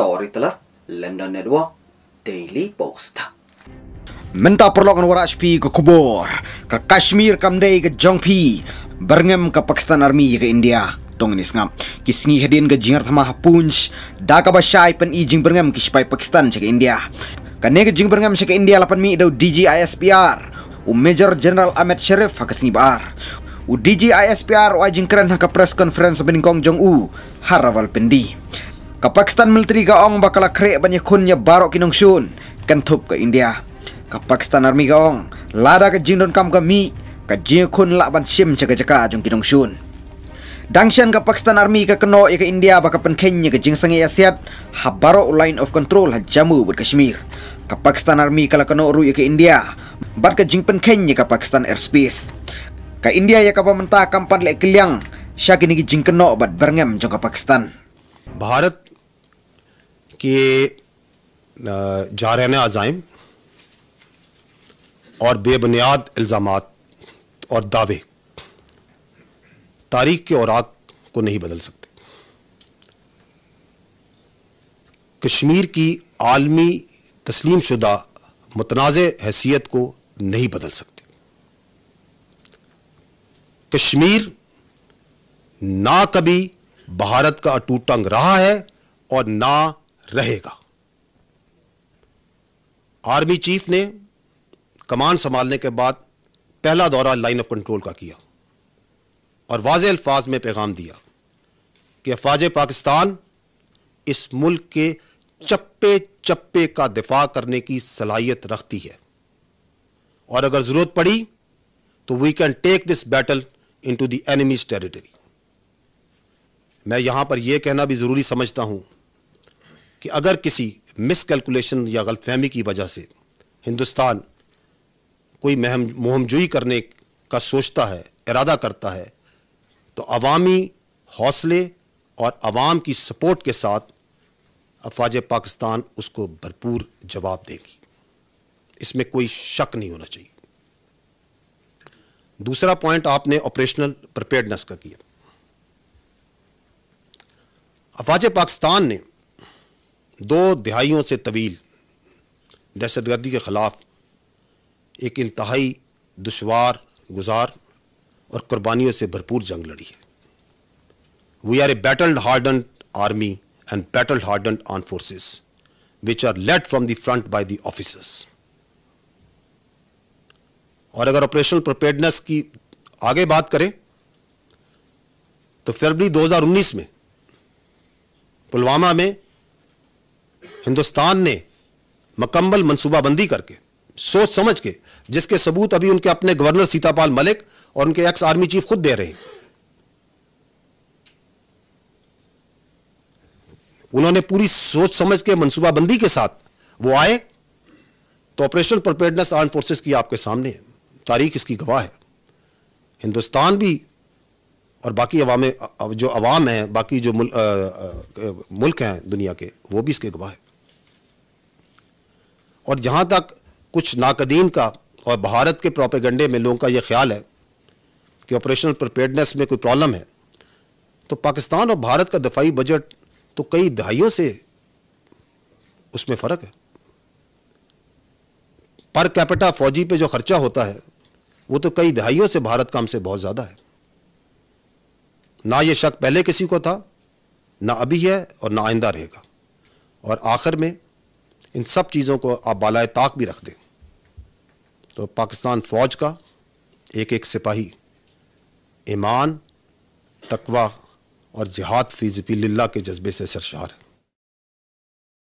story telah London Network Daily Post. Minta perlukan warga HP ke kubur, ke Kashmir, ke Mdei, ke Jongpi, berngem ke Pakistan Army, ke India. Tong ini sengap. Kisngi hadin ke jingar tamah punch, dah kabar syai pen ijing berngem ke sepai Pakistan, ke India. Kanek jing berngem ke India lapan mi idau DGISPR, u Major General Ahmed Sharif ha ke sengi bar. U DGISPR wajing keren ha ke press conference sebening Kong Jong-U, harawal pendih ka Pakistan military ka ong bakala kre banya khunya baro kinong shun kan thup ka India ka Pakistan army ka ong lada ka jindon kam ka mi ka je khun la ban sim chaka chaka jong kinong shun Dangshan ka Pakistan army ka kno ka India baka penkenya ka jingsang ya siat ha baro line of control ha Jammu bud Kashmir ka Pakistan army kala kno ru ka India bar ka jing penkenya ka Pakistan airspace ka India ya ka pamenta kampan le kliang syakini ki jing kno bad berngem jong ka Pakistan Bharat कि जारान अजाइम और बेबुनियाद इल्ज़ाम और दावे तारीख के औराक को नहीं बदल सकते कश्मीर की आलमी तस्लीम शुदा मतनाज़ हैसियत को नहीं बदल सकते कश्मीर ना कभी भारत का अटूट अंग रहा है और ना रहेगा आर्मी चीफ ने कमान संभालने के बाद पहला दौरा लाइन ऑफ कंट्रोल का किया और वाज अल्फाज में पैगाम दिया कि अफवाज पाकिस्तान इस मुल्क के चप्पे चप्पे का दिफा करने की सलाहियत रखती है और अगर ज़रूरत पड़ी तो we can take this battle into the enemy's territory मैं यहां पर यह कहना भी ज़रूरी समझता हूं कि अगर किसी मिसकैलकुलेशन या गलतफहमी की वजह से हिंदुस्तान कोई महम मुहमजोई करने का सोचता है इरादा करता है तो अवामी हौसले और अवाम की सपोर्ट के साथ अफवाज पाकिस्तान उसको भरपूर जवाब देगी इसमें कोई शक नहीं होना चाहिए दूसरा पॉइंट आपने ऑपरेशनल प्रिपेयर्डनेस का किया अफवाज पाकिस्तान ने दो दहाइयों से तवील दहशत गर्दी के ख़िलाफ़ एक इंतहाई दुशवार गुजार और कुर्बानियों से भरपूर जंग लड़ी है we are a battle hardened army and battle hardened armed forces which are led from the front by the officers और अगर ऑपरेशनल प्रिपेयर्डनेस की आगे बात करें तो फरवरी 2019 में पुलवामा में हिंदुस्तान ने मकम्मल मनसूबाबंदी करके सोच समझ के जिसके सबूत अभी उनके अपने गवर्नर सीतापाल मलिक और उनके एक्स आर्मी चीफ खुद दे रहे हैं उन्होंने पूरी सोच समझ के मनसूबाबंदी के साथ वो आए तो ऑपरेशन प्रिपेयरनेस आर्म फोर्सेस की आपके सामने तारीख इसकी गवाह है हिंदुस्तान भी और बाकी अवाम जो अवाम हैं बाकी जो मुल, आ, आ, मुल्क हैं दुनिया के वो भी इसके गवाह हैं और जहाँ तक कुछ नाकदीन का और भारत के प्रोपेगंडे में लोगों का यह ख्याल है कि ऑपरेशनल प्रपेडनेस में कोई प्रॉब्लम है तो पाकिस्तान और भारत का दफाई बजट तो कई दहाइयों से उसमें फ़र्क है पर कैपिटा फौजी पे जो खर्चा होता है वो तो कई दहाइयों से भारत का हमसे बहुत ज़्यादा है ना ये शक पहले किसी को था ना अभी है और ना आइंदा रहेगा और आखिर में इन सब चीज़ों को आप बालाए ताक भी रख दें तो पाकिस्तान फ़ौज का एक एक सिपाही ईमान तकवा और जहाद फ़ी जपी के जज्बे से सरशार है